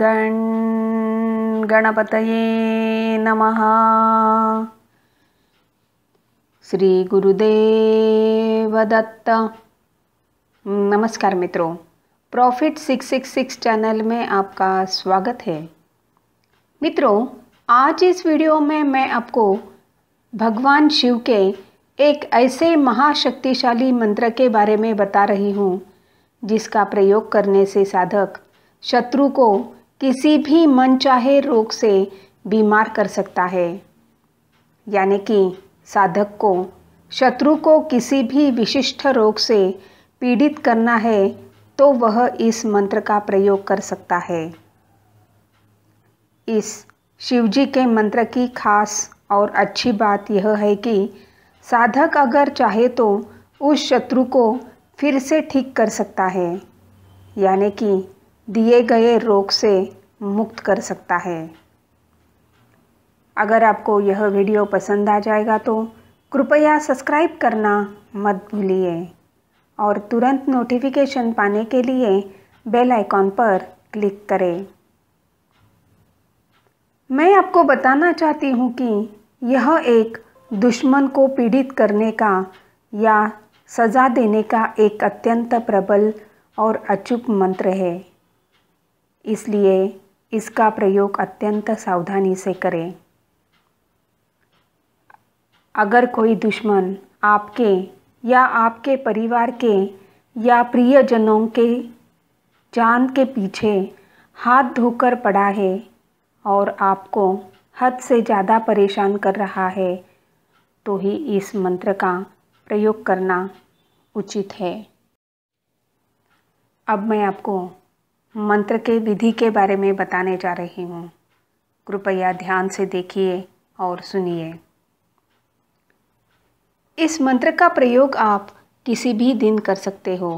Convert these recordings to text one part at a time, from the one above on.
गण श्री गुरुदेव श्रीगुरुदेवदत्त नमस्कार मित्रों प्रॉफिट 666 चैनल में आपका स्वागत है मित्रों आज इस वीडियो में मैं आपको भगवान शिव के एक ऐसे महाशक्तिशाली मंत्र के बारे में बता रही हूँ जिसका प्रयोग करने से साधक शत्रु को किसी भी मनचाहे रोग से बीमार कर सकता है यानी कि साधक को शत्रु को किसी भी विशिष्ट रोग से पीड़ित करना है तो वह इस मंत्र का प्रयोग कर सकता है इस शिवजी के मंत्र की खास और अच्छी बात यह है कि साधक अगर चाहे तो उस शत्रु को फिर से ठीक कर सकता है यानी कि दिए गए रोग से मुक्त कर सकता है अगर आपको यह वीडियो पसंद आ जाएगा तो कृपया सब्सक्राइब करना मत भूलिए और तुरंत नोटिफिकेशन पाने के लिए बेल आइकॉन पर क्लिक करें मैं आपको बताना चाहती हूँ कि यह एक दुश्मन को पीड़ित करने का या सज़ा देने का एक अत्यंत प्रबल और अचूक मंत्र है इसलिए इसका प्रयोग अत्यंत सावधानी से करें अगर कोई दुश्मन आपके या आपके परिवार के या प्रियजनों के जान के पीछे हाथ धोकर पड़ा है और आपको हद से ज़्यादा परेशान कर रहा है तो ही इस मंत्र का प्रयोग करना उचित है अब मैं आपको मंत्र के विधि के बारे में बताने जा रही हूँ कृपया ध्यान से देखिए और सुनिए इस मंत्र का प्रयोग आप किसी भी दिन कर सकते हो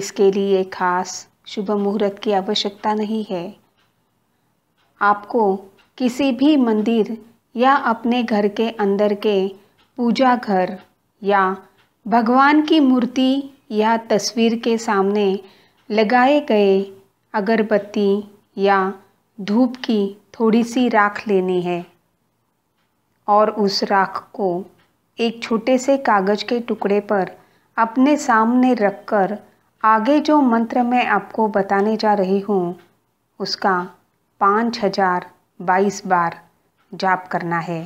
इसके लिए खास शुभ मुहूर्त की आवश्यकता नहीं है आपको किसी भी मंदिर या अपने घर के अंदर के पूजा घर या भगवान की मूर्ति या तस्वीर के सामने लगाए गए अगरबत्ती या धूप की थोड़ी सी राख लेनी है और उस राख को एक छोटे से कागज़ के टुकड़े पर अपने सामने रखकर आगे जो मंत्र मैं आपको बताने जा रही हूँ उसका पाँच हजार बाईस बार जाप करना है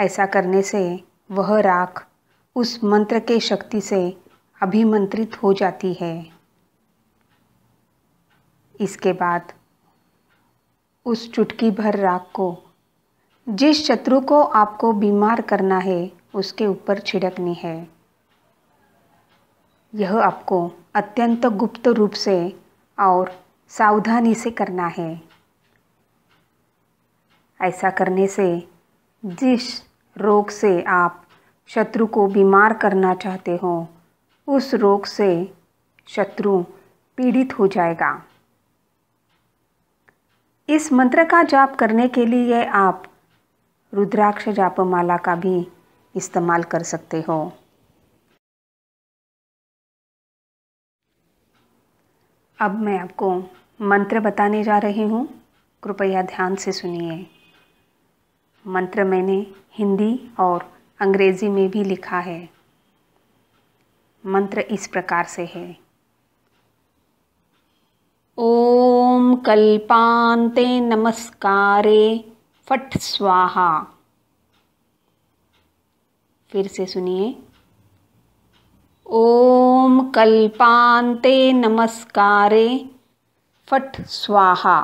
ऐसा करने से वह राख उस मंत्र के शक्ति से अभिमंत्रित हो जाती है इसके बाद उस चुटकी भर राग को जिस शत्रु को आपको बीमार करना है उसके ऊपर छिड़कनी है यह आपको अत्यंत गुप्त रूप से और सावधानी से करना है ऐसा करने से जिस रोग से आप शत्रु को बीमार करना चाहते हो उस रोग से शत्रु पीड़ित हो जाएगा इस मंत्र का जाप करने के लिए आप रुद्राक्ष जापमाला का भी इस्तेमाल कर सकते हो अब मैं आपको मंत्र बताने जा रही हूँ कृपया ध्यान से सुनिए मंत्र मैंने हिंदी और अंग्रेज़ी में भी लिखा है मंत्र इस प्रकार से है ओम कल्पांते नमस्कारे फट स्वाहा फिर से सुनिए ओम कल्पांते नमस्कारे फट स्वाहा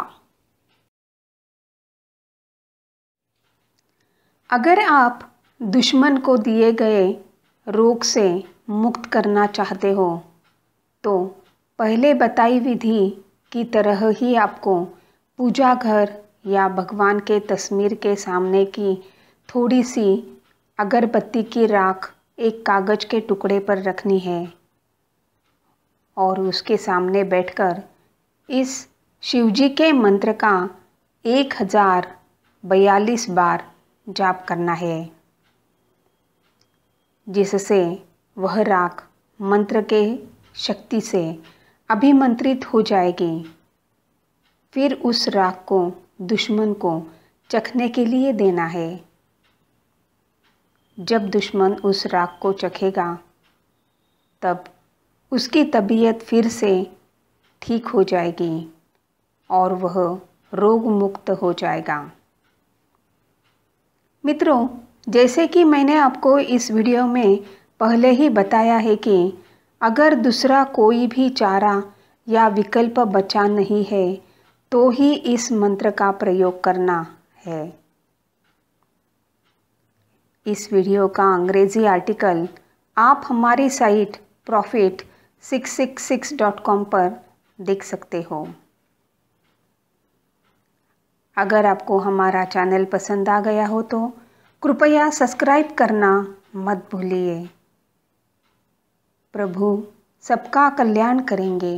अगर आप दुश्मन को दिए गए रोग से मुक्त करना चाहते हो तो पहले बताई विधि की तरह ही आपको पूजा घर या भगवान के तस्वीर के सामने की थोड़ी सी अगरबत्ती की राख एक कागज के टुकड़े पर रखनी है और उसके सामने बैठकर इस शिवजी के मंत्र का एक हज़ार बयालीस बार जाप करना है जिससे वह राख मंत्र के शक्ति से अभिमंत्रित हो जाएगी फिर उस राख को दुश्मन को चखने के लिए देना है जब दुश्मन उस राख को चखेगा तब उसकी तबीयत फिर से ठीक हो जाएगी और वह रोग मुक्त हो जाएगा मित्रों जैसे कि मैंने आपको इस वीडियो में पहले ही बताया है कि अगर दूसरा कोई भी चारा या विकल्प बचा नहीं है तो ही इस मंत्र का प्रयोग करना है इस वीडियो का अंग्रेजी आर्टिकल आप हमारी साइट प्रॉफिट कॉम पर देख सकते हो अगर आपको हमारा चैनल पसंद आ गया हो तो कृपया सब्सक्राइब करना मत भूलिए प्रभु सबका कल्याण करेंगे